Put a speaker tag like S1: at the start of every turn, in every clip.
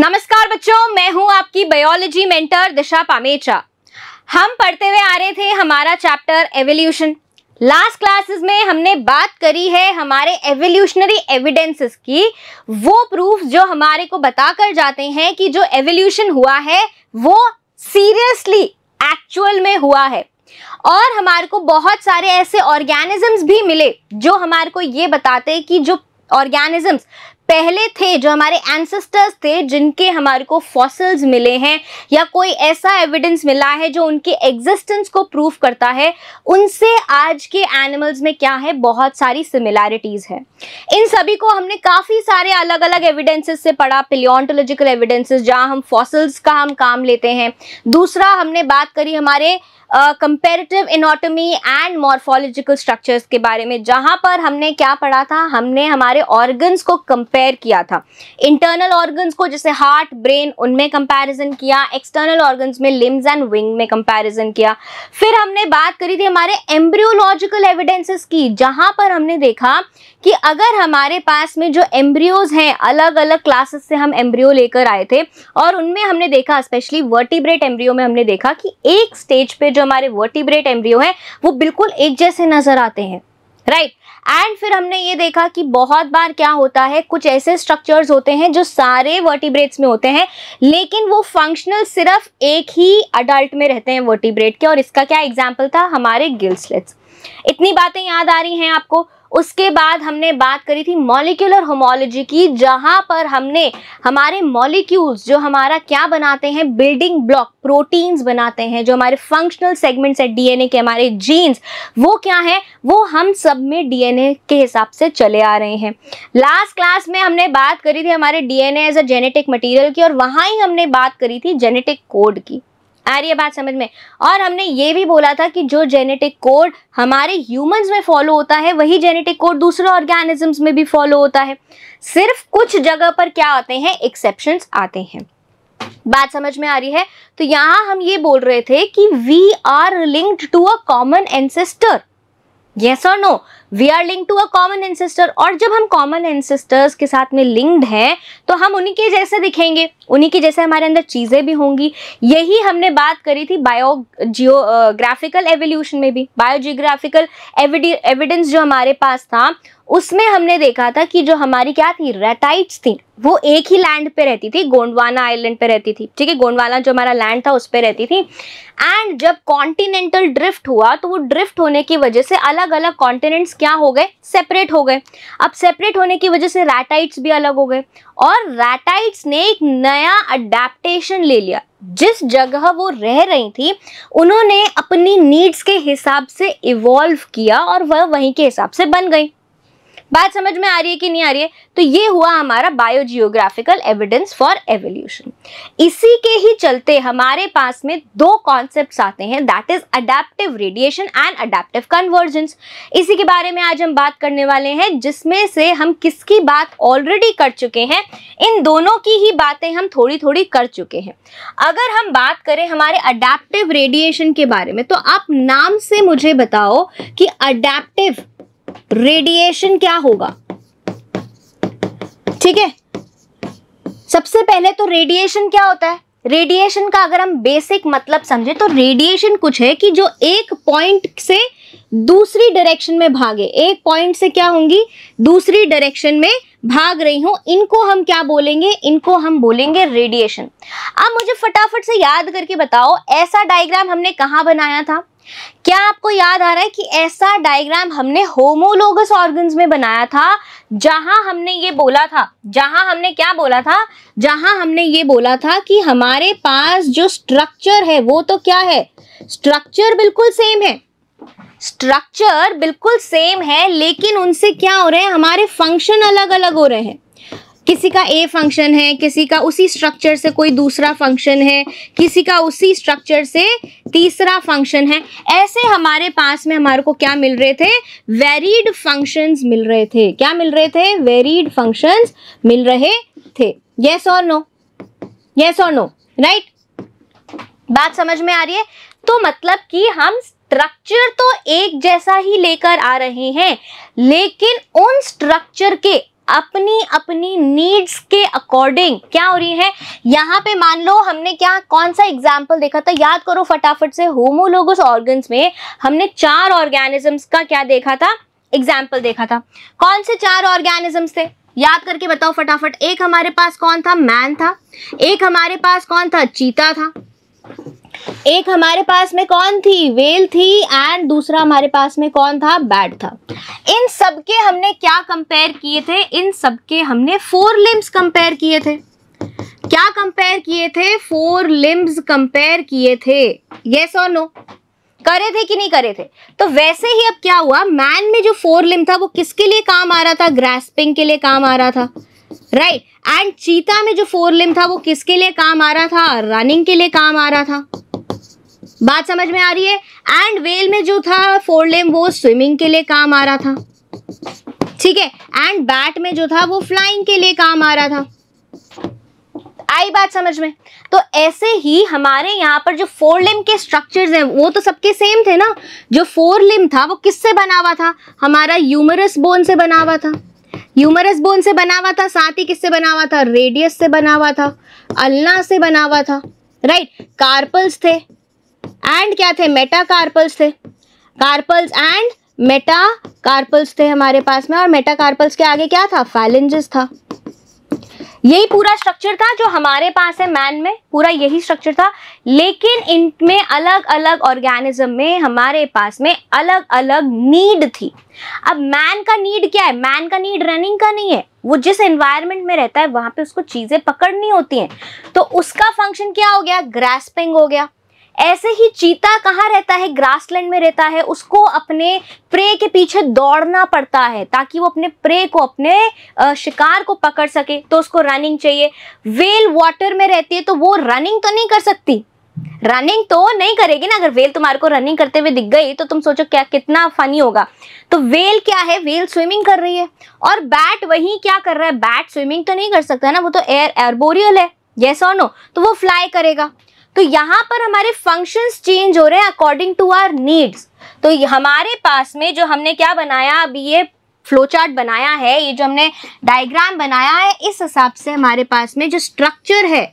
S1: नमस्कार बच्चों मैं हूं आपकी बायोलॉजी मेंटर दिशा पामेचा हम पढ़ते हुए आ रहे थे हमारा चैप्टर एवोल्यूशन लास्ट क्लासेस में हमने बात करी है हमारे एवोल्यूशनरी एविडेंसेस की वो प्रूफ जो हमारे को बता कर जाते हैं कि जो एवोल्यूशन हुआ है वो सीरियसली एक्चुअल में हुआ है और हमारे को बहुत सारे ऐसे ऑर्गेनिजम्स भी मिले जो हमारे को ये बताते कि जो ऑर्गेनिजम्स पहले थे जो हमारे एंसेस्टर्स थे जिनके हमारे को फॉसल्स मिले हैं या कोई ऐसा एविडेंस मिला है जो उनके एग्जिस्टेंस को प्रूफ करता है उनसे आज के एनिमल्स में क्या है बहुत सारी सिमिलैरिटीज़ है इन सभी को हमने काफ़ी सारे अलग अलग एविडेंसेस से पढ़ा पिलियोन्टोलॉजिकल एविडेंसेस जहाँ हम फॉसल्स का हम काम लेते हैं दूसरा हमने बात करी हमारे comparative anatomy and morphological structures के बारे में जहाँ पर हमने क्या पढ़ा था हमने हमारे ऑर्गन्स को कंपेयर किया था इंटरनल ऑर्गन्स को जैसे हार्ट ब्रेन उनमें कंपैरिजन किया एक्सटर्नल ऑर्गन्स में लिम्स एंड विंग में कंपैरिजन किया फिर हमने बात करी थी हमारे एम्ब्रियोलॉजिकल एविडेंसेस की जहाँ पर हमने देखा कि अगर हमारे पास में जो एम्ब्रियोज हैं अलग अलग क्लासेस से हम एम्ब्रियो लेकर आए थे और उनमें हमने देखा स्पेशली वर्टिब्रेट एम्ब्रियो में हमने देखा कि एक स्टेज पे जो हमारे वर्टिब्रेट एम्ब्रियो हैं वो बिल्कुल एक जैसे नजर आते हैं राइट right. एंड फिर हमने ये देखा कि बहुत बार क्या होता है कुछ ऐसे स्ट्रक्चर्स होते हैं जो सारे वर्टिब्रेट्स में होते हैं लेकिन वो फंक्शनल सिर्फ एक ही अडल्ट में रहते हैं वर्टिब्रेट के और इसका क्या एग्जाम्पल था हमारे गिल्सलेट्स इतनी बातें याद आ रही हैं आपको उसके बाद हमने बात करी थी मॉलिक्यूलर होमोलॉजी की जहां पर हमने हमारे मॉलिक्यूल्स जो हमारा क्या बनाते हैं बिल्डिंग ब्लॉक प्रोटीन्स बनाते हैं जो हमारे फंक्शनल सेगमेंट्स है डीएनए के हमारे जीन्स वो क्या है वो हम सब में डीएनए के हिसाब से चले आ रहे हैं लास्ट क्लास में हमने बात करी थी हमारे DNA as a genetic material की और वहां ही हमने बात करी थी जेनेटिक कोड की आ रही है बात समझ में और हमने ये भी बोला था कि जो जेनेटिक कोड हमारे ह्यूमंस में फॉलो होता है वही जेनेटिक कोड दूसरे ऑर्गेनिजम्स में भी फॉलो होता है सिर्फ कुछ जगह पर क्या आते हैं एक्सेप्शन आते हैं बात समझ में आ रही है तो यहां हम ये बोल रहे थे कि we are linked to a common ancestor yes और no we are link to a common ancestor और जब हम कॉमन एंसेस्टर्स के साथ में लिंक्ड हैं तो हम उन्हीं के जैसे दिखेंगे उन्हीं के जैसे हमारे अंदर चीज़ें भी होंगी यही हमने बात करी थी बायो जियोग्राफिकल एवोल्यूशन में भी बायोजियोग्राफिकल एविडेंस जो हमारे पास था उसमें हमने देखा था कि जो हमारी क्या थी रेटाइट्स थी वो एक ही लैंड पे रहती थी गोंडवाना आइलैंड पे रहती थी ठीक है गोंडवाना जो हमारा लैंड था उस पर रहती थी एंड जब कॉन्टिनेंटल ड्रिफ्ट हुआ तो वो ड्रिफ्ट होने की वजह से अलग अलग कॉन्टिनेंट्स क्या हो गए सेपरेट हो गए अब सेपरेट होने की वजह से रैटाइट्स भी अलग हो गए और रैटाइट्स ने एक नया अडेप्टेशन ले लिया जिस जगह वो रह रही थी उन्होंने अपनी नीड्स के हिसाब से इवॉल्व किया और वह वहीं के हिसाब से बन गई बात समझ में आ रही है कि नहीं आ रही है तो ये हुआ हमारा बायोजियोग्राफिकल एविडेंस फॉर एवोल्यूशन इसी के ही चलते हमारे पास में दो कॉन्सेप्ट आते हैं that is adaptive radiation and adaptive convergence इसी के बारे में आज हम बात करने वाले हैं जिसमें से हम किसकी बात ऑलरेडी कर चुके हैं इन दोनों की ही बातें हम थोड़ी थोड़ी कर चुके हैं अगर हम बात करें हमारे अडेप्टिव रेडिएशन के बारे में तो आप नाम से मुझे बताओ कि अडेप्टिव रेडिएशन क्या होगा ठीक है सबसे पहले तो रेडिएशन क्या होता है रेडिएशन का अगर हम बेसिक मतलब समझे तो रेडिएशन कुछ है कि जो एक पॉइंट से दूसरी डायरेक्शन में भागे एक पॉइंट से क्या होंगी दूसरी डायरेक्शन में भाग रही हूं इनको हम क्या बोलेंगे इनको हम बोलेंगे रेडिएशन अब मुझे फटाफट से याद करके बताओ ऐसा डायग्राम हमने कहा बनाया था क्या आपको याद आ रहा है कि ऐसा डायग्राम हमने होमोलोगस ऑर्गन्स में बनाया था जहां हमने ये बोला था जहां हमने क्या बोला था जहां हमने ये बोला था कि हमारे पास जो स्ट्रक्चर है वो तो क्या है स्ट्रक्चर बिल्कुल सेम है स्ट्रक्चर बिल्कुल सेम है लेकिन उनसे क्या हो रहे हैं हमारे फंक्शन अलग अलग हो रहे हैं किसी का ए फंक्शन है किसी का उसी स्ट्रक्चर से कोई दूसरा फंक्शन है किसी का उसी स्ट्रक्चर से तीसरा फंक्शन है ऐसे हमारे पास में हमारे को क्या मिल रहे थे वेरीड फंक्शंस मिल रहे थे क्या मिल रहे थे वेरीड फंक्शंस मिल रहे थे यस और नो यस और नो राइट बात समझ में आ रही है तो मतलब कि हम स्ट्रक्चर तो एक जैसा ही लेकर आ रहे हैं लेकिन उन स्ट्रक्चर के अपनी अपनी नीड्स के अकॉर्डिंग क्या हो रही है यहाँ पे मान लो हमने क्या कौन सा एग्जाम्पल देखा था याद करो फटाफट से होमोलोगस ऑर्गन्स में हमने चार ऑर्गेनिजम्स का क्या देखा था एग्जाम्पल देखा था कौन से चार ऑर्गेनिजम्स थे याद करके बताओ फटाफट एक हमारे पास कौन था मैन था एक हमारे पास कौन था चीता था एक हमारे पास में कौन थी वेल थी एंड दूसरा हमारे पास में कौन था बैट था इन सबके हमने क्या कंपेयर किए थे इन सबके हमने फोर लिम्स कंपेयर किए थे क्या कंपेयर किए थे फोर लिम्स कंपेयर किए थे यस और नो करे थे कि नहीं करे थे तो वैसे ही अब क्या हुआ मैन में जो फोर लिम था वो किसके लिए काम आ रहा था ग्रेस्पिंग के लिए काम आ रहा था राइट right. एंड चीता में जो फोर लिम था वो किसके लिए काम आ रहा था रनिंग के लिए काम आ रहा था बात समझ में आ रही है एंड वेल में जो था फोर लेम वो स्विमिंग के लिए काम आ रहा था ठीक है एंड बैट में जो था वो फ्लाइंग के लिए काम आ रहा था आई बात समझ में तो ऐसे ही हमारे यहाँ पर जो फोर लिम के स्ट्रक्चर्स हैं वो तो सबके सेम थे ना जो फोर लिम था वो किससे बना हुआ था हमारा यूमरस बोन से बना हुआ था यूमरस बोन से बना हुआ था साथ ही किससे बना हुआ था रेडियस से बना हुआ था अल्ना से बना हुआ था राइट कार्पल्स थे एंड क्या थे मेटाकार्पल्स थे कार्पल्स एंड मेटा कार्पल्स थे हमारे पास में और मेटा कार्पल्स के आगे क्या था फैलेंजेस था यही पूरा स्ट्रक्चर था जो हमारे पास है मैन में पूरा यही स्ट्रक्चर था लेकिन इनमें अलग अलग ऑर्गेनिज्म में हमारे पास में अलग अलग नीड थी अब मैन का नीड क्या है मैन का नीड रनिंग का नहीं है वो जिस एनवायरनमेंट में रहता है वहां पे उसको चीजें पकड़नी होती हैं तो उसका फंक्शन क्या हो गया ग्रेस्पिंग हो गया ऐसे ही चीता कहाँ रहता है ग्रासलैंड में रहता है उसको अपने प्रे के पीछे दौड़ना पड़ता है ताकि वो अपने प्रे को अपने शिकार को पकड़ सके तो उसको रनिंग चाहिए वेल वाटर में रहती है तो वो रनिंग तो नहीं कर सकती रनिंग तो नहीं करेगी ना अगर वेल तुम्हारे को रनिंग करते हुए दिख गई तो तुम सोचो क्या कितना फनी होगा तो वेल क्या है वेल स्विमिंग कर रही है और बैट वही क्या कर रहा है बैट स्विमिंग तो नहीं कर सकता ना वो तो एयर एयरबोरियल है येस और नो तो वो फ्लाई करेगा तो यहाँ पर हमारे फंक्शंस चेंज हो रहे हैं अकॉर्डिंग टू आर नीड्स तो हमारे पास में जो हमने क्या बनाया अभी ये फ्लो चार्ट बनाया है ये जो हमने डायग्राम बनाया है इस हिसाब से हमारे पास में जो स्ट्रक्चर है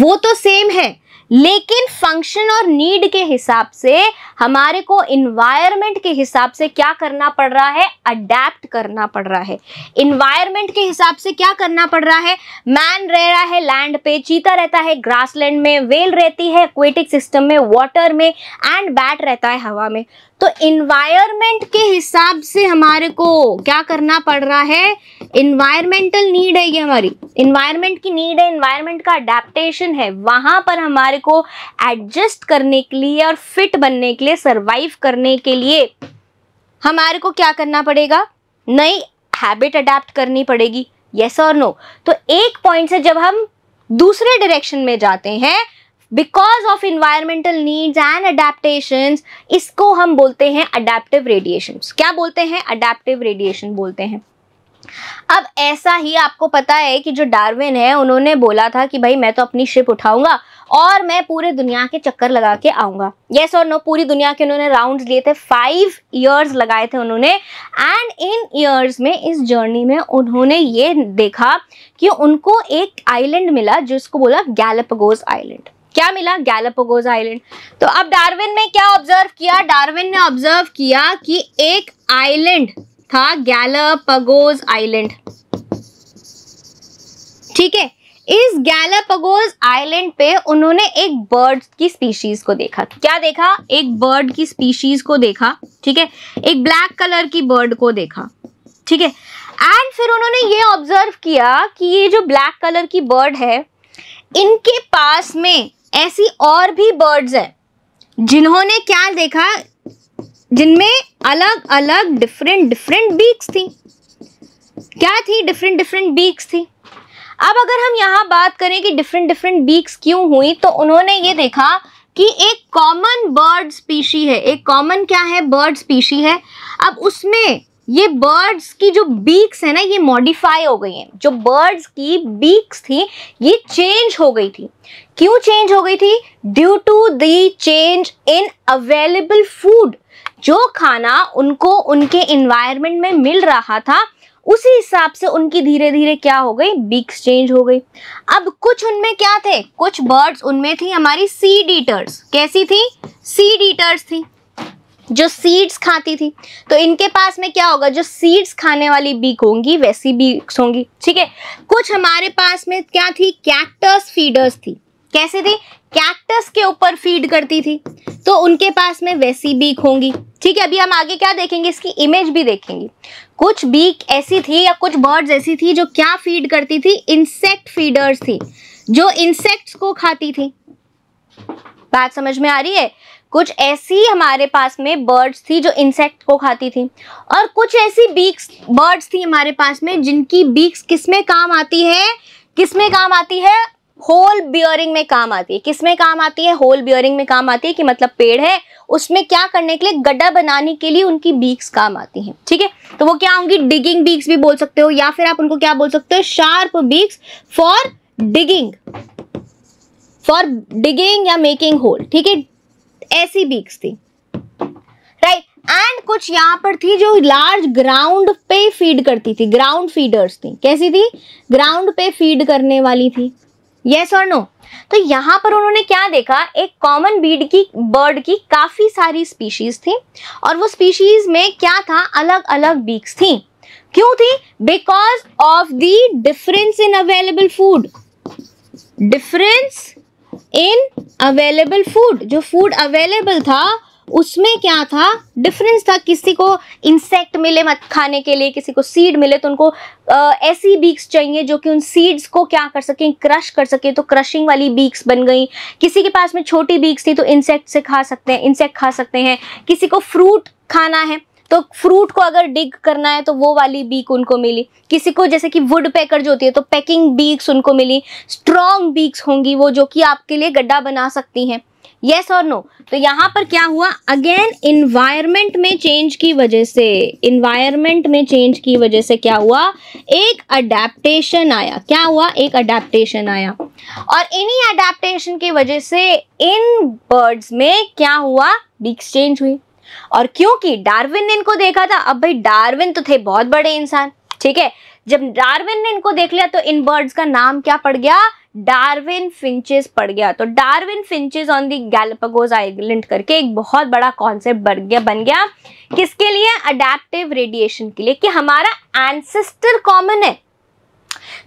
S1: वो तो सेम है लेकिन फंक्शन और नीड के हिसाब से हमारे को इन्वायरमेंट के हिसाब से क्या करना पड़ रहा है अडेप्ट करना पड़ रहा है इन्वायरमेंट के हिसाब से क्या करना पड़ रहा है मैन रह रहा है लैंड पे चीता रहता है ग्रासलैंड में वेल रहती है एक्वेटिक सिस्टम में वाटर में एंड बैट रहता है हवा में तो इन्वायरमेंट के हिसाब से हमारे को क्या करना पड़ रहा है इन्वायरमेंटल नीड है ये हमारी इन्वायरमेंट की नीड है इन्वायरमेंट का अडेप्टेशन है वहां पर हमारे को एडजस्ट करने के लिए और फिट बनने के लिए सर्वाइव करने के लिए हमारे को क्या करना पड़ेगा नई हैबिट अडेप्ट करनी पड़ेगी यस और नो तो एक पॉइंट से जब हम दूसरे डायरेक्शन में जाते हैं because of environmental needs and adaptation इसको हम बोलते हैं अडेप्टिव रेडिएशन क्या बोलते हैं अडेप्टिव रेडिएशन बोलते हैं अब ऐसा ही आपको पता है कि जो डार्विन है उन्होंने बोला था कि भाई मैं तो अपनी शिप उठाऊंगा और मैं पूरे दुनिया के चक्कर लगा के आऊंगा यस और नो पूरी दुनिया के उन्होंने राउंड्स लिए थे फाइव ईयर्स लगाए थे उन्होंने एंड इन ईयर्स में इस जर्नी में उन्होंने ये देखा कि उनको एक आइलैंड मिला जिसको बोला गैलपगोज आइलैंड क्या मिला गैलापोगोज आइलैंड तो अब डार्विन में क्या ऑब्जर्व किया डार्विन ने ऑब्जर्व किया कि एक आइलैंड था गैलापोगोज आइलैंड ठीक है इस गैलापोगोज आइलैंड पे उन्होंने एक बर्ड की स्पीशीज को देखा क्या देखा एक बर्ड की स्पीशीज को देखा ठीक है एक ब्लैक कलर की बर्ड को देखा ठीक है एंड फिर उन्होंने ये ऑब्जर्व किया कि ये जो ब्लैक कलर की बर्ड है इनके पास में ऐसी और भी बर्ड्स हैं जिन्होंने क्या देखा जिनमें अलग अलग डिफरेंट डिफरेंट बीक्स थी क्या थी डिफरेंट डिफरेंट बीक्स थी अब अगर हम यहाँ बात करें कि डिफरेंट डिफरेंट बीक्स क्यों हुई तो उन्होंने ये देखा कि एक कॉमन बर्ड स्पीशी है एक कॉमन क्या है बर्ड स्पीशी है अब उसमें ये बर्ड्स की जो बीक्स है ना ये मॉडिफाई हो गई हैं जो बर्ड्स की बीक्स थी ये चेंज हो गई थी क्यों चेंज हो गई थी due to the change in available food जो खाना उनको उनके इन्वायरमेंट में मिल रहा था उसी हिसाब से उनकी धीरे धीरे क्या हो गई बीक्स चेंज हो गई अब कुछ उनमें क्या थे कुछ बर्ड्स उनमें थी हमारी सीड ईटर्स कैसी थी सीड ईटर्स थी जो सीड्स खाती थी तो इनके पास में क्या होगा जो सीड्स खाने वाली बीक होंगी वैसी बीक्स होंगी ठीक है कुछ हमारे पास में क्या थी कैक्टस फीडर्स थी कैसे थी कैक्टस के ऊपर फीड करती थी तो उनके पास में वैसी बीक होंगी ठीक है अभी हम आगे क्या देखेंगे इसकी इमेज भी देखेंगे कुछ बीक ऐसी थी या कुछ बर्ड्स ऐसी थी जो क्या फीड करती थी इंसेक्ट फीडर्स थी जो इंसेक्ट्स को खाती थी बात समझ में आ रही है कुछ ऐसी हमारे पास में बर्ड्स थी जो इंसेक्ट को खाती थी और कुछ ऐसी बीक्स बर्ड्स थी हमारे पास में जिनकी बीक्स किस में काम आती है किस में काम आती है होल बियरिंग में काम आती है किसमें काम आती है होल बियरिंग में काम आती है कि मतलब पेड़ है उसमें क्या करने के लिए गड्ढा बनाने के लिए उनकी बीक्स काम आती हैं ठीक है थीके? तो वो क्या होंगी डिगिंग बीक्स भी बोल सकते हो या फिर आप उनको क्या बोल सकते हो sharp beaks for digging for digging या मेकिंग होल ठीक है ऐसी बीक्स थी राइट right. एंड कुछ यहां पर थी जो लार्ज ग्राउंड पे फीड करती थी ग्राउंड फीडर्स थी कैसी थी ग्राउंड पे फीड करने वाली थी यस और नो तो यहाँ पर उन्होंने क्या देखा एक कॉमन बीड की बर्ड की काफ़ी सारी स्पीशीज थी और वो स्पीशीज में क्या था अलग अलग बीक्स थी क्यों थी because of the difference in available food difference in available food जो फूड अवेलेबल था उसमें क्या था डिफरेंस था किसी को इंसेक्ट मिले मत खाने के लिए किसी को सीड मिले तो उनको आ, ऐसी बीक्स चाहिए जो कि उन सीड्स को क्या कर सकें क्रश कर सके तो क्रशिंग वाली बीक्स बन गई किसी के पास में छोटी बीक्स थी तो इंसेक्ट से खा सकते हैं इंसेक्ट खा सकते हैं किसी को फ्रूट खाना है तो फ्रूट को अगर डिग करना है तो वो वाली बीक उनको मिली किसी को जैसे कि वुड पैकर जो होती है तो पैकिंग बीक्स उनको मिली स्ट्रॉन्ग बीक्स होंगी वो जो कि आपके लिए गड्ढा बना सकती हैं येस और नो तो यहाँ पर क्या हुआ अगेन इन्वायरमेंट में चेंज की वजह से इन्वायरमेंट में चेंज की वजह से क्या हुआ एक अडेप्टेशन आया क्या हुआ एक अडेप्टेशन आया और इन्हीं अडेप्टेशन की वजह से इन बर्ड्स में क्या हुआ बीक्स चेंज हुई और क्योंकि डार्विन ने इनको देखा था अब भाई डार्विन तो थे बहुत बड़े इंसान ठीक है जब डार्विन ने इनको देख लिया तो इन बर्ड्स का नाम क्या पड़ गया डार्विन फिंचेस पड़ गया तो Darwin finches on the Galapagos island करके एक बहुत बड़ा कॉन्सेप्ट बन गया बन गया किसके लिए अडेप्टिव रेडिएशन के लिए कि हमारा एंसेस्टर कॉमन है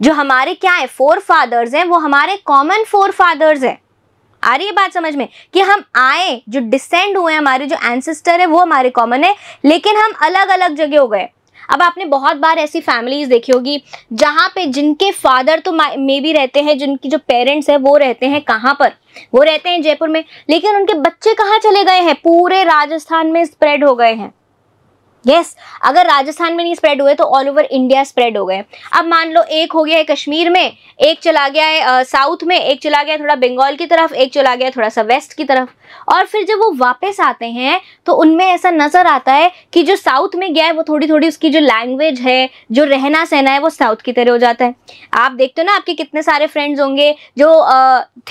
S1: जो हमारे क्या है फोर फादर्स हैं वो हमारे कॉमन फोर फादर्स हैं आ रही है बात समझ में कि हम आए जो डिसेंड हुए हमारे जो एंसेस्टर है वो हमारे कॉमन है लेकिन हम अलग अलग जगह हो गए अब आपने बहुत बार ऐसी फैमिलीज देखी होगी जहाँ पे जिनके फादर तो मे भी रहते हैं जिनकी जो पेरेंट्स है वो रहते हैं कहाँ पर वो रहते हैं जयपुर में लेकिन उनके बच्चे कहाँ चले गए हैं पूरे राजस्थान में स्प्रेड हो गए हैं यस yes, अगर राजस्थान में नहीं स्प्रेड हुए तो ऑल ओवर इंडिया स्प्रेड हो गए अब मान लो एक हो गया है कश्मीर में एक चला गया है साउथ में एक चला गया थोड़ा बंगाल की तरफ एक चला गया थोड़ा सा वेस्ट की तरफ और फिर जब वो वापस आते हैं तो उनमें ऐसा नज़र आता है कि जो साउथ में गया है वो थोड़ी थोड़ी उसकी जो लैंग्वेज है जो रहना सहना है वो साउथ की तरह हो जाता है आप देखते हो ना आपके कितने सारे फ्रेंड्स होंगे जो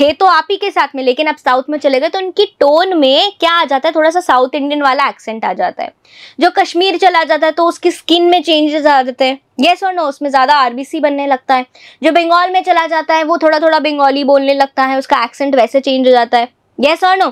S1: थे तो आप ही के साथ में लेकिन अब साउथ में चले गए तो उनकी टोन में क्या आ जाता है थोड़ा सा साउथ इंडियन वाला एक्सेंट आ जाता है जो कश्मीर कश्मीर चला जाता है तो उसकी स्किन में चेंजेस आ जाते हैं येस और नो उसमें ज़्यादा आरबीसी बनने लगता है जो बंगाल में चला जाता है वो थोड़ा थोड़ा बंगाली बोलने लगता है उसका एक्सेंट वैसे चेंज हो जाता है येस और नो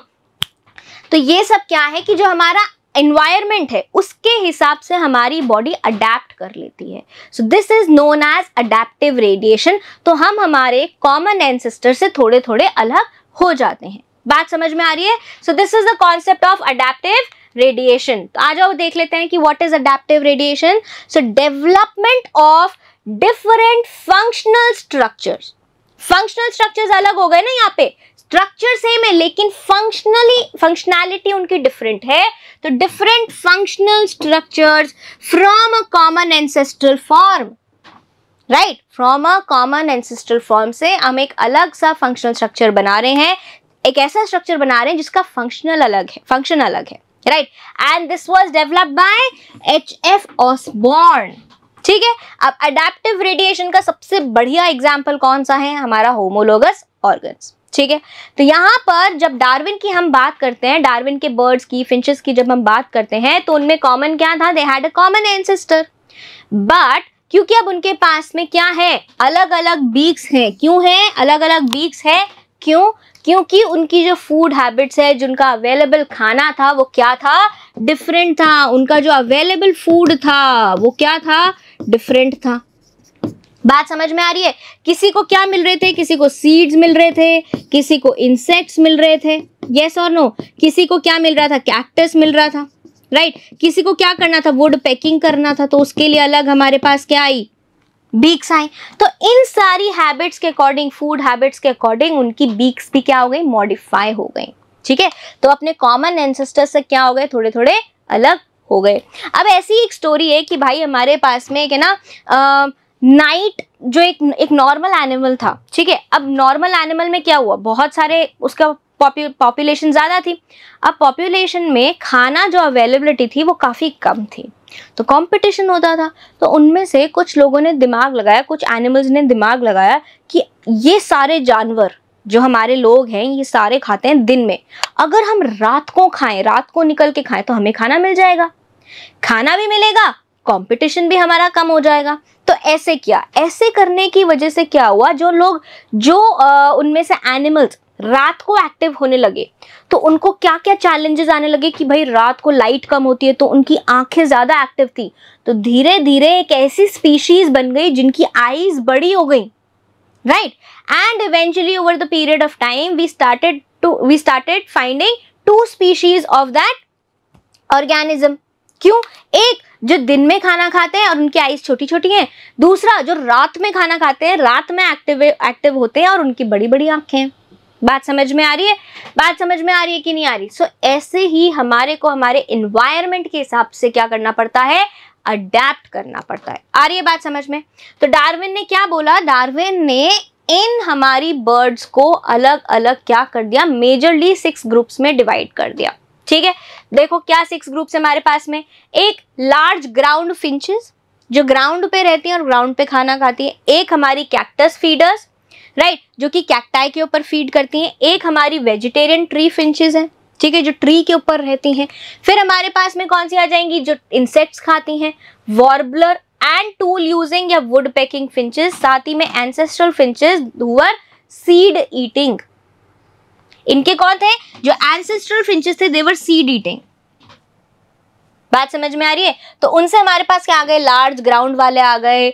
S1: तो ये सब क्या है कि जो हमारा एनवायरमेंट है उसके हिसाब से हमारी बॉडी अडेप्ट कर लेती है so this is known as adaptive radiation तो हम हमारे कॉमन एंसेस्टर से थोड़े थोड़े अलग हो जाते हैं बात समझ में आ रही है so this is the concept of adaptive radiation तो आ जाओ देख लेते हैं कि what is adaptive radiation so development of different functional structure functional structure अलग हो गए ना यहाँ पे स्ट्रक्चर सेम है लेकिन फंक्शनली फंक्शनैलिटी उनकी डिफरेंट है तो different functional structures from a common ancestral form right from a common ancestral form से हम एक अलग सा फंक्शनल स्ट्रक्चर बना रहे हैं एक ऐसा स्ट्रक्चर बना रहे हैं जिसका फंक्शनल अलग है फंक्शन अलग है right and this was develop by H F Osborn ठीक है अब अडेप्टिव रेडिएशन का सबसे बढ़िया एग्जाम्पल कौन सा है हमारा होमोलोगस ऑर्गन्स ठीक है तो यहाँ पर जब डार्विन की हम बात करते हैं डार्विन के बर्ड्स की फिंचेस की जब हम बात करते हैं तो उनमें कॉमन क्या था they had a common ancestor but क्योंकि अब उनके पास में क्या है अलग अलग बीक्स हैं क्यों हैं अलग अलग बीक्स हैं क्यों क्योंकि उनकी जो फूड हैबिट्स है जिनका अवेलेबल खाना था वो क्या था डिफरेंट था उनका जो अवेलेबल फूड था वो क्या था डिफरेंट था बात समझ में आ रही है किसी को क्या मिल रहे थे किसी को सीड्स मिल रहे थे किसी को इंसेक्ट्स मिल रहे थे येस और नो किसी को क्या मिल रहा था कैक्टस मिल रहा था राइट right? किसी को क्या करना था वुड पैकिंग करना था तो उसके लिए अलग हमारे पास क्या आई बीक्स आए तो इन सारी हैबिट्स के अकॉर्डिंग फूड हैबिट्स के अकॉर्डिंग उनकी बीक्स भी क्या हो गई मॉडिफाई हो गई ठीक है तो अपने कॉमन एनसेस्टर्स से क्या हो गए थोड़े थोड़े अलग हो गए अब ऐसी एक स्टोरी है कि भाई हमारे पास में एक है ना नाइट जो एक एक नॉर्मल एनिमल था ठीक है अब नॉर्मल एनिमल में क्या हुआ बहुत सारे उसका पॉपुलेशन ज़्यादा थी अब पॉपुलेशन में खाना जो अवेलेबिलिटी थी वो काफ़ी कम थी तो कंपटीशन होता था तो उनमें से कुछ लोगों ने दिमाग लगाया कुछ एनिमल्स ने दिमाग लगाया कि ये सारे जानवर जो हमारे लोग हैं ये सारे खाते हैं दिन में अगर हम रात को खाएं रात को निकल के खाएं तो हमें खाना मिल जाएगा खाना भी मिलेगा कंपटीशन भी हमारा कम हो जाएगा तो ऐसे क्या ऐसे करने की वजह से क्या हुआ जो लोग जो उनमें से एनिमल्स रात को एक्टिव होने लगे तो उनको क्या क्या चैलेंजेस आने लगे कि भाई रात को लाइट कम होती है तो उनकी आंखें ज़्यादा एक्टिव थी तो धीरे धीरे एक ऐसी स्पीशीज बन गई जिनकी आईज बड़ी हो गई right and eventually over the period of time we started to we started finding two species of that organism क्यों एक जो दिन में खाना खाते हैं और उनकी आईज छोटी छोटी हैं दूसरा जो रात में खाना खाते हैं रात में एक्टिव एक्टिव होते हैं और उनकी बड़ी बड़ी आंखें हैं बात समझ में आ रही है बात समझ में आ रही है कि नहीं आ रही सो so, ऐसे ही हमारे को हमारे इन्वायरमेंट के हिसाब से क्या करना पड़ता है अडेप्ट करना पड़ता है आ रही है बात समझ में तो डार्विन ने क्या बोला डार्विन ने इन हमारी बर्ड्स को अलग अलग क्या कर दिया मेजरली सिक्स ग्रुप्स में डिवाइड कर दिया ठीक है देखो क्या सिक्स ग्रुप्स हमारे पास में एक लार्ज ग्राउंड फिंचेस जो ग्राउंड पे रहती हैं और ग्राउंड पे खाना खाती हैं एक हमारी कैक्टस फीडर्स राइट जो कि कैक्टाई के ऊपर फीड करती हैं एक हमारी वेजिटेरियन ट्री फिंचेस हैं ठीक है जो ट्री के ऊपर रहती हैं फिर हमारे पास में कौन सी आ जाएंगी जो इंसेक्ट्स खाती हैं वॉर्बलर एंड टूल यूजिंग या वुड पैकिंग फिंचेस साथ ही में एंसेस्ट्रल फिंचेस हुआर सीड ईटिंग इनके कौन थे जो एंसेस्ट्रल फिंचेस थे देवर सीड ईटिंग बात समझ में आ रही है तो उनसे हमारे पास क्या आ गए लार्ज ग्राउंड वाले आ गए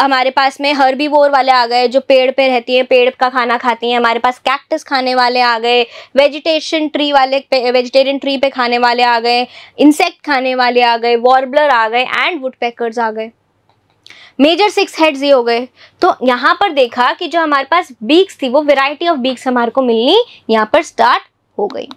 S1: हमारे पास में हर्बीवोर वाले आ गए जो पेड़ पे रहती है पेड़ का खाना खाती हैं हमारे पास कैक्टस खाने वाले आ गए वेजिटेशन ट्री वाले वेजिटेरियन ट्री पे खाने वाले आ गए इंसेक्ट खाने वाले आ गए वॉर्बलर आ गए एंड वुड पैकर्स आ गए मेजर सिक्स हेड्स ये हो गए तो यहाँ पर देखा कि जो हमारे पास बीक्स थी वो वेराइटी ऑफ बीक्स हमारे को मिलनी यहाँ पर स्टार्ट हो गई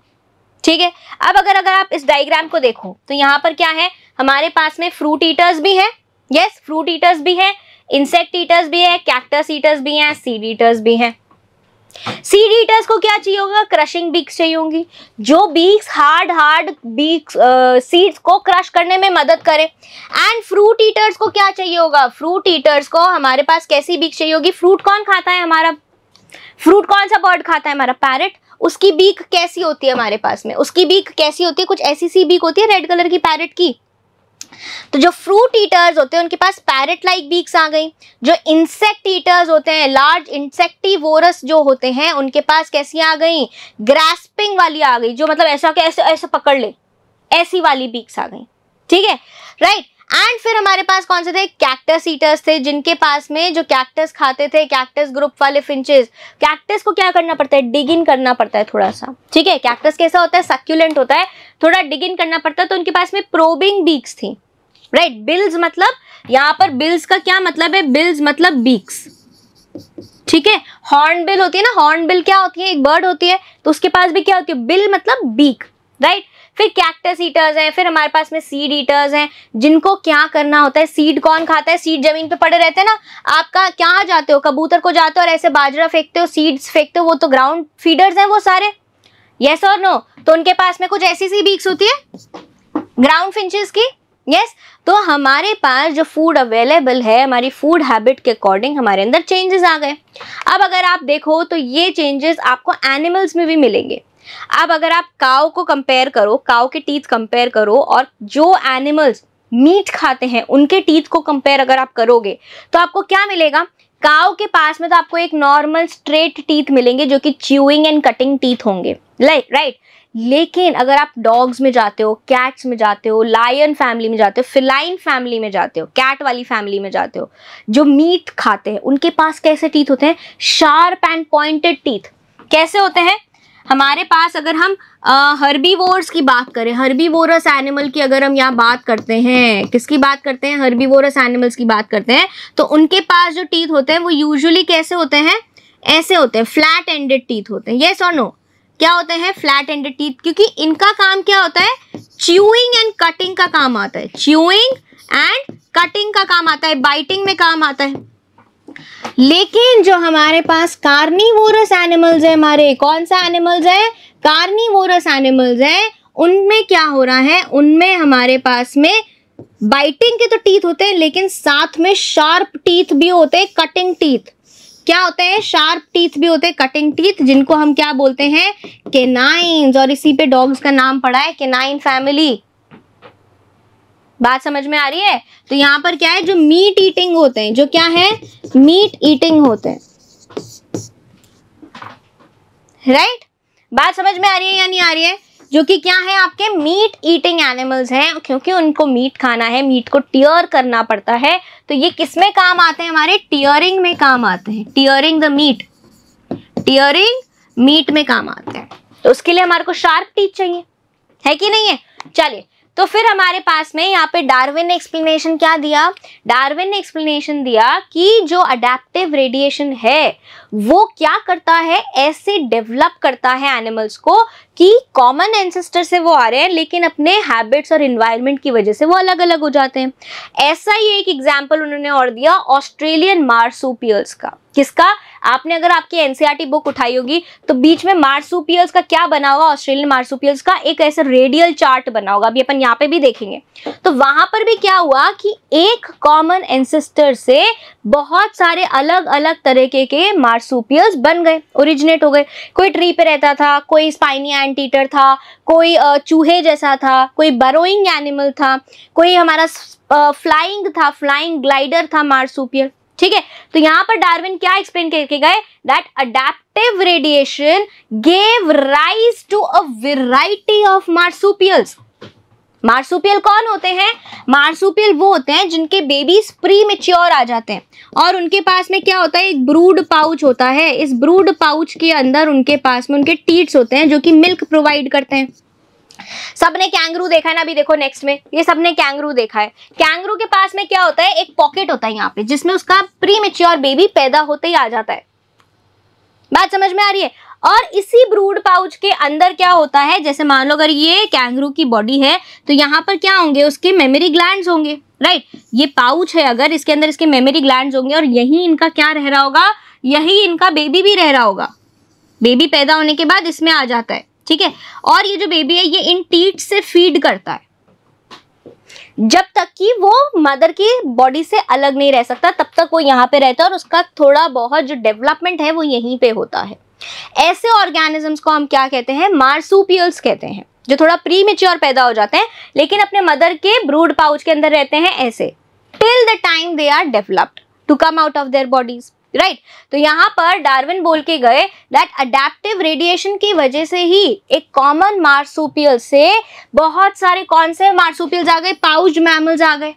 S1: ठीक है अब अगर अगर आप इस डायग्राम को देखो तो यहाँ पर क्या है हमारे पास में फ्रूट ईटर्स भी हैं यस फ्रूट ईटर्स भी हैं इंसेक्ट ईटर्स भी है कैक्टस ईटर्स भी हैं सीड ईटर्स भी हैं सीड ईटर्स को क्या चाहिए होगा क्रशिंग बीक्स चाहिए होंगी जो beaks hard hard beaks seeds को क्रश करने में मदद करें एंड फ्रूट ईटर्स को क्या चाहिए होगा फ्रूट ईटर्स को हमारे पास कैसी बीक चाहिए होगी फ्रूट कौन खाता है हमारा फ्रूट कौन सा बर्ड खाता है हमारा पैरट उसकी बीक कैसी होती है हमारे पास में उसकी बीक कैसी होती है कुछ ऐसी सी बीक होती है रेड कलर की पैरट की तो जो फ्रूट ईटर्स होते हैं उनके पास पैरट लाइक बीक्स आ गई जो इंसेक्ट ईटर्स होते हैं लार्ज इंसेक्टिवोरस जो होते हैं उनके पास कैसी आ गई ग्रास्पिंग वाली आ गई जो मतलब ऐसा कि ऐसे ऐसे पकड़ ले ऐसी वाली बीक्स आ गई ठीक है राइट एंड फिर हमारे पास कौन से थे कैक्टस ईटर्स थे जिनके पास में जो कैक्टस खाते थे कैक्टस ग्रुप वाले फिंचेस कैक्टस को क्या करना पड़ता है डिग इन करना पड़ता है थोड़ा सा ठीक है कैक्टस कैसा होता है सक्यूलेंट होता है थोड़ा डिग इन करना पड़ता है तो उनके पास में प्रोबिंग बीक्स थी राइट right? बिल्स मतलब यहाँ पर बिल्स का क्या मतलब है बिल्स मतलब बीक्स ठीक है हॉर्न बिल होती है ना हॉर्न बिल क्या होती है एक बर्ड होती है तो उसके पास भी क्या होती है बिल मतलब बीक राइट right? फिर कैक्टस ईटर्स हैं फिर हमारे पास में सीड ईटर्स हैं जिनको क्या करना होता है सीड कौन खाता है सीड जमीन पे पड़े रहते हैं ना आपका क्या जाते हो कबूतर को जाते हो और ऐसे बाजरा फेंकते हो सीड्स फेंकते हो वो तो ग्राउंड फीडर्स हैं वो सारे यस और नो तो उनके पास में कुछ ऐसी सी बीक्स होती है ग्राउंड फिंचेस की यस yes, तो हमारे पास जो फूड अवेलेबल है हमारी फूड हैबिट के अकॉर्डिंग हमारे अंदर चेंजेस आ गए अब अगर आप देखो तो ये चेंजेस आपको एनिमल्स में भी मिलेंगे अब अगर आप काओ को कंपेयर करो काओ के टीथ कंपेयर करो और जो एनिमल्स मीट खाते हैं उनके टीथ को कंपेयर अगर आप करोगे तो आपको क्या मिलेगा काओ के पास में तो आपको एक नॉर्मल स्ट्रेट टीथ मिलेंगे जो कि च्यूइंग एंड कटिंग टीथ होंगे लाइक राइट लेकिन अगर आप डॉग्स में जाते हो कैट्स में जाते हो लायन फैमिली में जाते हो फिलाइन फैमिली में जाते हो कैट वाली फैमिली में जाते हो जो मीट खाते हैं उनके पास कैसे टीथ होते हैं शार्प एंड पॉइंटेड टीथ कैसे होते हैं हमारे पास अगर हम हर्बी वोर्स की बात करें वोरस एनिमल की अगर हम यहाँ बात करते हैं किसकी बात करते हैं वोरस एनिमल्स की बात करते हैं तो उनके पास जो टीथ होते हैं वो यूजली कैसे होते हैं ऐसे होते हैं फ्लैट एंडेड टीथ होते हैं येस और नो क्या होते हैं फ्लैट एंडेड टीथ क्योंकि इनका काम क्या होता है च्यूइंग एंड कटिंग का काम आता है च्यूइंग एंड कटिंग का काम आता है बाइटिंग में काम आता है लेकिन जो हमारे पास कार्निवोरस एनिमल्स है हमारे कौन सा एनिमल्स है कार्निवोरस एनिमल्स है उनमें क्या हो रहा है उनमें हमारे पास में बाइटिंग के तो टीथ होते हैं लेकिन साथ में शार्प टीथ भी होते हैं कटिंग टीथ क्या होते हैं शार्प टीथ भी होते हैं कटिंग टीथ जिनको हम क्या बोलते हैं केनाइन्स और इसी पे डॉग्स का नाम पड़ा है केनाइन फैमिली बात समझ में आ रही है तो यहाँ पर क्या है जो मीट ईटिंग होते हैं जो क्या है मीट ईटिंग होते हैं राइट बात समझ में आ रही है या नहीं आ रही है जो कि क्या है आपके मीट ईटिंग एनिमल्स हैं क्योंकि उनको मीट खाना है मीट को टियर करना पड़ता है तो ये किस में काम आते हैं हमारे टियरिंग में काम आते हैं tearing the meat tearing meat में काम आते हैं तो उसके लिए हमारे को शार्प टीथ चाहिए है कि नहीं है चलिए तो फिर हमारे पास में यहाँ पे डार्विन ने एक्सप्लेनेशन क्या दिया डार्विन ने एक्सप्लेनेशन दिया कि जो अडेप्टिव रेडिएशन है वो क्या करता है ऐसे डेवलप करता है एनिमल्स को कि कॉमन एंसेस्टर से वो आ रहे हैं लेकिन अपने हैबिट्स और इन्वायरमेंट की वजह से वो अलग अलग हो जाते हैं ऐसा ही एक एग्जाम्पल उन्होंने और दिया ऑस्ट्रेलियन मार्सूपियल्स का किसका आपने अगर आपकी एनसीईआरटी बुक e उठाई होगी तो बीच में मार्सूपियल्स का क्या बना हुआ ऑस्ट्रेलियन मार्सूपियल्स का एक ऐसा रेडियल चार्ट बना होगा अभी अपन यहाँ पे भी देखेंगे तो वहां पर भी क्या हुआ कि एक कॉमन एंसेस्टर से बहुत सारे अलग अलग तरीके के मार्स मार्सूपियल्स बन गए ओरिजिनेट हो गए कोई ट्री पे रहता था कोई स्पाइनी एंटीटर था कोई चूहे जैसा था कोई बरोइंग एनिमल था कोई हमारा फ्लाइंग था फ्लाइंग ग्लाइडर था मार्सूपियल ठीक है तो यहाँ पर डार्विन क्या एक्सप्लेन करके गए that adaptive radiation gave rise to a variety of marsupials marsupial कौन होते हैं मार्सुपियल वो होते हैं जिनके बेबीज प्री मेच्योर आ जाते हैं और उनके पास में क्या होता है एक ब्रूड पाउच होता है इस ब्रूड पाउच के अंदर उनके पास में उनके टीट्स होते हैं जो कि मिल्क प्रोवाइड करते हैं सबने कैंगरू देखा है ना अभी देखो नेक्स्ट में ये सबने कैंगरू देखा है कैंगरू के पास में क्या होता है एक पॉकेट होता है यहाँ पे जिसमें उसका प्री मेच्योर बेबी पैदा होते ही आ जाता है बात समझ में आ रही है और इसी ब्रूड पाउच के अंदर क्या होता है जैसे मान लो अगर ये कैंगरू की बॉडी है तो यहाँ पर क्या होंगे उसके मेमोरी ग्लैंड होंगे राइट ये पाउच है अगर इसके अंदर इसके मेमोरी ग्लैंड होंगे और यही इनका क्या रह रहा होगा यही इनका बेबी भी रह रहा होगा बेबी पैदा होने के बाद इसमें आ जाता है ठीक है और ये जो बेबी है ये इन टीट से फीड करता है जब तक कि वो मदर की बॉडी से अलग नहीं रह सकता तब तक वो यहाँ पे रहता है और उसका थोड़ा बहुत जो डेवलपमेंट है वो यहीं पे होता है ऐसे ऑर्गेनिजम्स को हम क्या कहते हैं मार्सूपियल्स कहते हैं जो थोड़ा प्री मेच्योर पैदा हो जाते हैं लेकिन अपने मदर के ब्रूड पाउच के अंदर रहते हैं ऐसे till the time they are developed to come out of their bodies right तो यहां पर डार्विन बोल के गए दैट अडेप्टिव रेडिएशन की वजह से ही एक कॉमन मार्सूपियल से बहुत सारे कौन से मार्सूपियल आ गए पाउच मैमल्स आ गए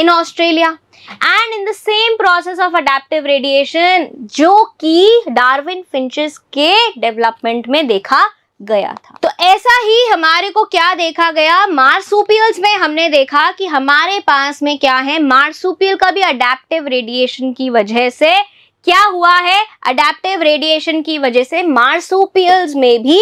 S1: in Australia and in the same process of adaptive radiation जो कि डार्विन फिंचेस के डेवलपमेंट में देखा गया था तो ऐसा ही हमारे को क्या देखा गया मार्सुपियल्स में हमने देखा कि हमारे पास में क्या है मार्सुपियल का भी अडेप्टिव रेडिएशन की वजह से क्या हुआ है अडेप्टिव रेडिएशन की वजह से मार्सुपियल्स में भी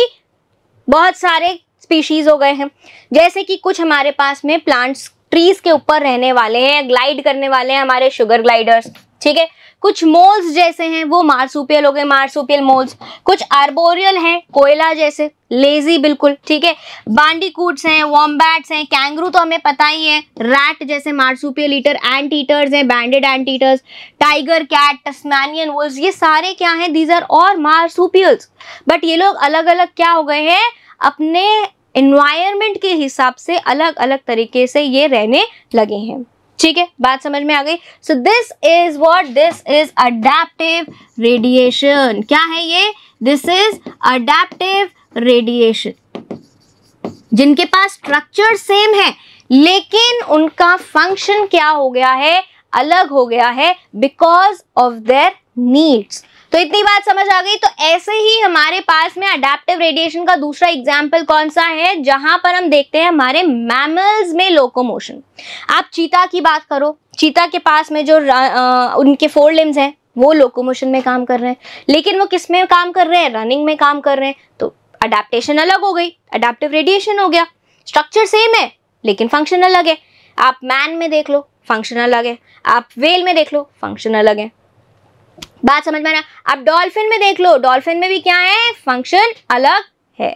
S1: बहुत सारे स्पीशीज हो गए हैं जैसे कि कुछ हमारे पास में प्लांट्स ट्रीज के ऊपर रहने वाले हैं ग्लाइड करने वाले हैं हमारे शुगर ग्लाइडर्स ठीक है कुछ मोल्स जैसे हैं वो मार्सुपियल हो गए मार्सुपियल मोल्स कुछ आर्बोरियल हैं कोयला जैसे लेजी बिल्कुल ठीक है बांडीकूट्स हैं वॉम्बैट्स हैं कैंगरू तो हमें पता ही है रैट जैसे मार्सुपियल ईटर एंट ईटर्स हैं banded anteaters tiger cat Tasmanian wolves ये सारे क्या हैं दीज आर और मार्सुपियल्स बट ये लोग अलग अलग क्या हो गए हैं अपने इन्वायरमेंट के हिसाब से अलग अलग तरीके से ये रहने लगे हैं ठीक है बात समझ में आ गई so this is what this is adaptive radiation क्या है ये दिस इज अडेप्टिव रेडिएशन जिनके पास स्ट्रक्चर सेम है लेकिन उनका फंक्शन क्या हो गया है अलग हो गया है बिकॉज ऑफ देयर नीड्स तो इतनी बात समझ आ गई तो ऐसे ही हमारे पास में अडेप्टिव रेडिएशन का दूसरा एग्जाम्पल कौन सा है जहां पर हम देखते हैं हमारे मैमल्स में लोकोमोशन आप चीता की बात करो चीता के पास में जो आ, उनके फोर लिम्स हैं वो लोकोमोशन में काम कर रहे हैं लेकिन वो किस में काम कर रहे हैं रनिंग में काम कर रहे हैं तो अडेप्टेशन अलग हो गई अडेप्टिव रेडिएशन हो गया स्ट्रक्चर सेम है लेकिन फंक्शन अलग है आप मैन में देख लो फंक्शन अलग है आप वेल में देख लो फंक्शन अलग है बात समझ में आ रहा अब डॉल्फिन में देख लो डॉल्फिन में भी क्या है फंक्शन अलग है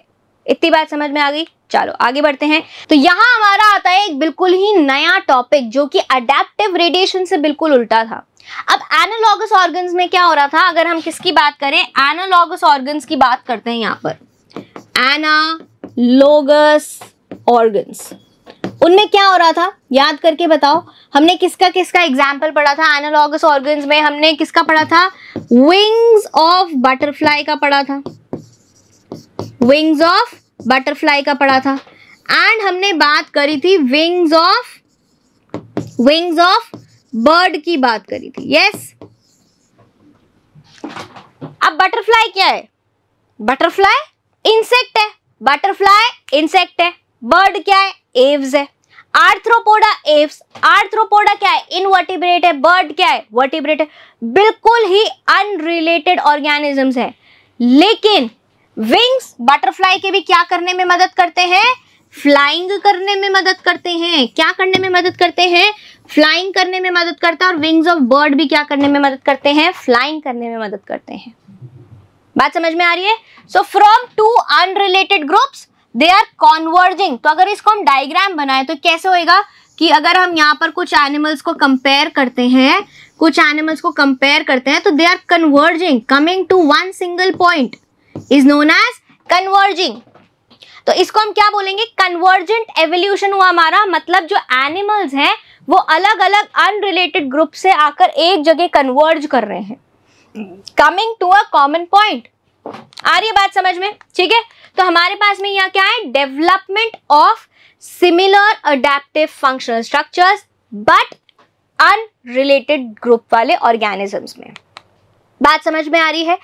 S1: इतनी बात समझ में आ गई चलो आगे बढ़ते हैं तो यहाँ हमारा आता है एक बिल्कुल ही नया टॉपिक जो कि अडेप्टिव रेडिएशन से बिल्कुल उल्टा था अब एनालॉगस ऑर्गन्स में क्या हो रहा था अगर हम किसकी बात करें एनालॉगस ऑर्गन्स की बात करते हैं यहाँ पर एनालोगस ऑर्गन्स उनमें क्या हो रहा था याद करके बताओ हमने किसका किसका एग्जाम्पल पढ़ा था एनालॉगस ऑर्गन्स में हमने किसका पढ़ा था विंग्स ऑफ बटरफ्लाई का पढ़ा था विंग्स ऑफ बटरफ्लाई का पढ़ा था एंड हमने बात करी थी wings of wings of bird की बात करी थी यस अब बटरफ्लाई क्या है बटरफ्लाई इंसेक्ट है बटरफ्लाई इंसेक्ट है बर्ड क्या है एव्स है आर्थ्रोपोडा एव्स आर्थ्रोपोडा क्या है इनवर्टिब्रेट है बर्ड क्या है वर्टिब्रेट है बिल्कुल ही अनरिलेटेड ऑर्गेनिजम्स है लेकिन विंग्स बटरफ्लाई के भी क्या करने में मदद करते हैं फ्लाइंग करने में मदद करते हैं क्या करने में मदद करते हैं फ्लाइंग करने में मदद करता है और विंग्स ऑफ बर्ड भी क्या करने में मदद करते हैं फ्लाइंग करने में मदद करते हैं बात समझ में आ रही है so from two unrelated groups they are converging तो अगर इसको हम डायग्राम बनाए तो कैसे होएगा कि अगर हम यहाँ पर कुछ एनिमल्स को कंपेयर करते हैं कुछ एनिमल्स को कंपेयर करते हैं तो they are converging coming to one single point is known as converging तो इसको हम क्या बोलेंगे कन्वर्जेंट एवोल्यूशन हुआ हमारा मतलब जो एनिमल्स हैं वो अलग अलग अनरिलेटेड ग्रुप से आकर एक जगह कन्वर्ज कर रहे हैं coming to a common point आ रही है बात समझ में ठीक है तो हमारे पास में यहाँ क्या है development of similar adaptive functional structures but unrelated group वाले ऑर्गेनिजम्स में बात समझ में आ रही है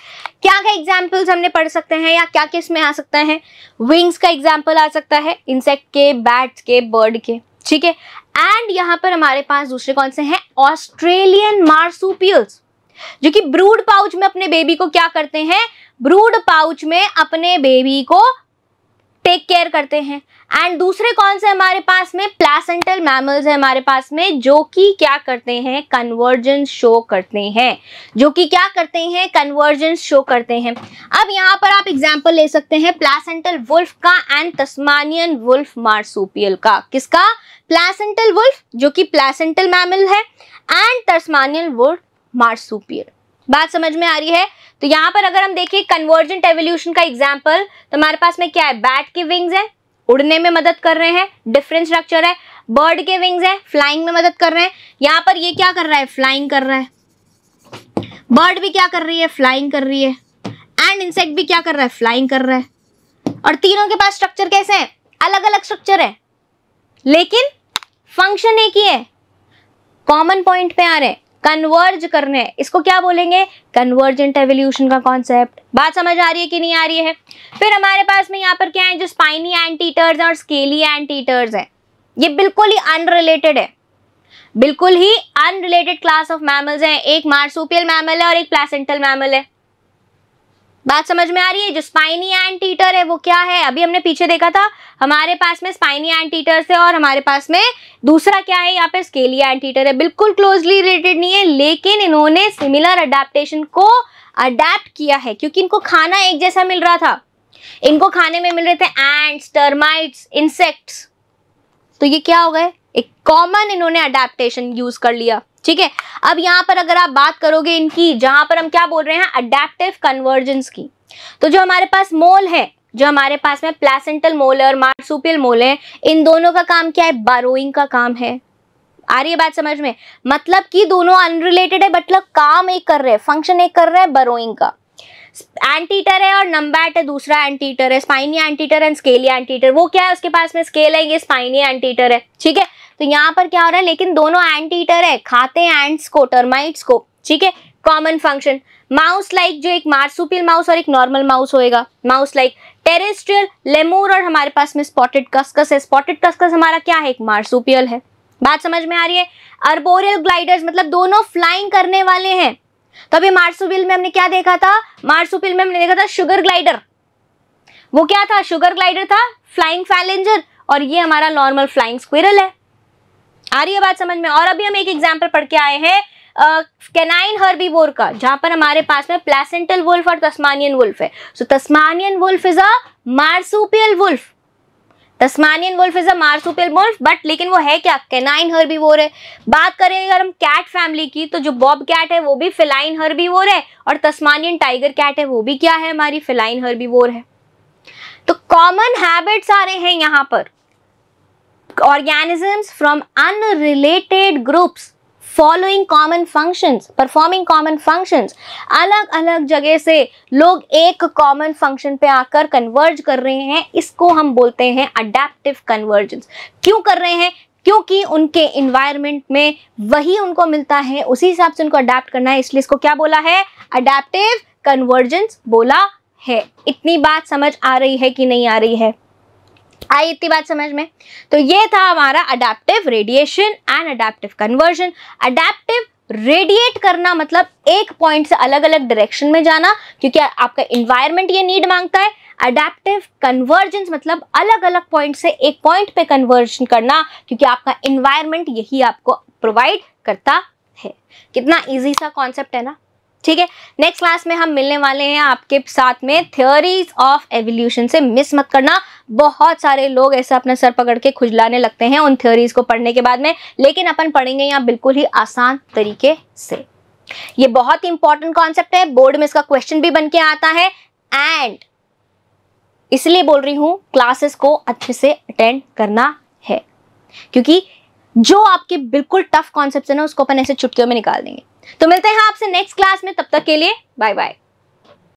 S1: क्या क्या एग्जाम्पल्स हमने पढ़ सकते हैं या क्या किस में आ सकता है विंग्स का एग्जाम्पल आ सकता है इंसेक्ट के बैट्स के बर्ड के ठीक है एंड यहाँ पर हमारे पास दूसरे कौन से हैं ऑस्ट्रेलियन मार्सूपियल्स जो कि ब्रूड पाउच में अपने बेबी को क्या करते हैं ब्रूड पाउच में अपने बेबी को टेक केयर करते हैं एंड दूसरे कौन से हमारे पास में प्लासेंटल मैमल्स है हमारे पास में जो कि क्या करते हैं कन्वर्जेंस शो करते हैं जो कि क्या करते हैं कन्वर्जेंस शो करते हैं अब यहाँ पर आप एग्जाम्पल ले सकते हैं प्लासेंटल वुल्फ का एंड तस्मानियन वुल्फ मार्सुपियल का किसका प्लासेंटल वुल्फ जो कि प्लासेंटल मैमल है एंड तस्मानियन वुल्फ मार्सुपियर बात समझ में आ रही है तो यहाँ पर अगर हम देखें कन्वर्जेंट एवोल्यूशन का एग्जाम्पल तो हमारे पास में क्या है बैट के विंग्स है उड़ने में मदद कर रहे हैं डिफरेंट स्ट्रक्चर है बर्ड के विंग्स है फ्लाइंग में मदद कर रहे हैं यहाँ पर ये क्या कर रहा है फ्लाइंग कर रहा है बर्ड भी क्या कर रही है फ्लाइंग कर रही है एंड इंसेक्ट भी क्या कर रहा है फ्लाइंग कर रहा है और तीनों के पास स्ट्रक्चर कैसे हैं अलग अलग स्ट्रक्चर है लेकिन फंक्शन एक ही है कॉमन पॉइंट पे आ रहे हैं कन्वर्ज करने इसको क्या बोलेंगे कन्वर्जेंट एवोल्यूशन का कॉन्सेप्ट बात समझ आ रही है कि नहीं आ रही है फिर हमारे पास में यहाँ पर क्या है जो स्पाइनी एंटीटर्स हैं और स्केली एंटीटर्स हैं ये बिल्कुल ही अनरिलेटेड है बिल्कुल ही अनरिलेटेड क्लास ऑफ मैमल्स हैं एक मार्सुपियल मैमल है और एक प्लेसेंटल मैमल है बात समझ में आ रही है जो स्पाइनी एंड टीटर है वो क्या है अभी हमने पीछे देखा था हमारे पास में स्पाइनी एंड टीटर है और हमारे पास में दूसरा क्या है यहाँ पे स्केली एंड टीटर है बिल्कुल क्लोजली रिलेटेड नहीं है लेकिन इन्होंने सिमिलर अडेप्टेशन को अडेप्ट किया है क्योंकि इनको खाना एक जैसा मिल रहा था इनको खाने में मिल रहे थे एंड्स टर्माइट्स इंसेक्ट्स तो ये क्या हो गए एक कॉमन इन्होंने अडेप्टेशन यूज कर लिया ठीक है अब यहाँ पर अगर आप बात करोगे इनकी जहां पर हम क्या बोल रहे हैं अडेप्टिव कन्वर्जेंस की तो जो हमारे पास मोल है जो हमारे पास में प्लेसेंटल मोल है और मार्सुपियल मोल है इन दोनों का काम क्या है बारोइंग का काम है आ रही है बात समझ में मतलब कि दोनों अनरिलेटेड है मतलब काम एक कर रहे हैं फंक्शन एक कर रहे हैं बरोइंग का एंटीटर है और नंबैट है दूसरा एंटीटर है spiny anteater and scaly anteater वो क्या है उसके पास में स्केल है ये स्पाइनी एंटीटर है ठीक है तो यहाँ पर क्या हो रहा है लेकिन दोनों एंट ईटर है खाते हैं एंट्स को टर्माइट्स को ठीक है कॉमन फंक्शन माउस लाइक जो एक मार्सुपियल माउस और एक नॉर्मल माउस होएगा माउस लाइक टेरेस्ट्रियल लेमूर और हमारे पास में स्पॉटेड कस्कस है स्पॉटेड कस्कस हमारा क्या है एक मार्सुपियल है बात समझ में आ रही है अर्बोरियल ग्लाइडर्स मतलब दोनों फ्लाइंग करने वाले हैं तो अभी मार्सुपियल में हमने क्या देखा था मार्सुपियल में हमने देखा था शुगर ग्लाइडर वो क्या था शुगर ग्लाइडर था फ्लाइंग फैलेंजर और ये हमारा नॉर्मल फ्लाइंग स्क्विरल है आ रही है बात समझ में और अभी हम एक एग्जाम्पल पढ़ के आए हैं कैनाइन बोर का जहां पर हमारे पास में प्लेसेंटल वुल्फ और तस्मानियन वुल्फ है so Tasmanian wolf is a marsupial wolf Tasmanian wolf is a marsupial wolf but लेकिन वो है क्या कैनाइन वोर है बात करें अगर हम कैट फैमिली की तो जो बॉब कैट है वो भी फिलाइन वोर है और तस्मानियन टाइगर कैट है वो भी क्या है हमारी फिलाइन वोर है तो कॉमन हैबिट्स आ रहे हैं यहाँ पर organisms from unrelated groups following common functions performing common functions अलग अलग जगह से लोग एक कॉमन फंक्शन पे आकर कन्वर्ज कर रहे हैं इसको हम बोलते हैं अडेप्टिव कन्वर्जेंस क्यों कर रहे हैं क्योंकि उनके इन्वायरमेंट में वही उनको मिलता है उसी हिसाब से उनको अडेप्ट करना है इसलिए इसको क्या बोला है अडेप्टिव कन्वर्जेंस बोला है इतनी बात समझ आ रही है कि नहीं आ रही है आई इतनी बात समझ में तो ये था हमारा adaptive radiation and adaptive convergence adaptive radiate करना मतलब एक पॉइंट से अलग अलग डायरेक्शन में जाना क्योंकि आपका इन्वायरमेंट ये नीड मांगता है अडेप्टिव कन्वर्जेंस मतलब अलग अलग पॉइंट से एक पॉइंट पे कन्वर्जन करना क्योंकि आपका इन्वायरमेंट यही आपको प्रोवाइड करता है कितना इजी सा कॉन्सेप्ट है ना ठीक है नेक्स्ट क्लास में हम मिलने वाले हैं आपके साथ में थ्योरीज ऑफ एवोल्यूशन से मिस मत करना बहुत सारे लोग ऐसे अपना सर पकड़ के खुजलाने लगते हैं उन थ्योरीज को पढ़ने के बाद में लेकिन अपन पढ़ेंगे यहाँ बिल्कुल ही आसान तरीके से ये बहुत ही इंपॉर्टेंट कॉन्सेप्ट है बोर्ड में इसका क्वेश्चन भी बन के आता है एंड इसलिए बोल रही हूं क्लासेस को अच्छे से अटेंड करना है क्योंकि जो आपके बिल्कुल टफ कॉन्सेप्ट है ना उसको अपन ऐसे चुटकियों में निकाल देंगे तो मिलते हैं आपसे नेक्स्ट क्लास में तब तक के लिए बाय बाय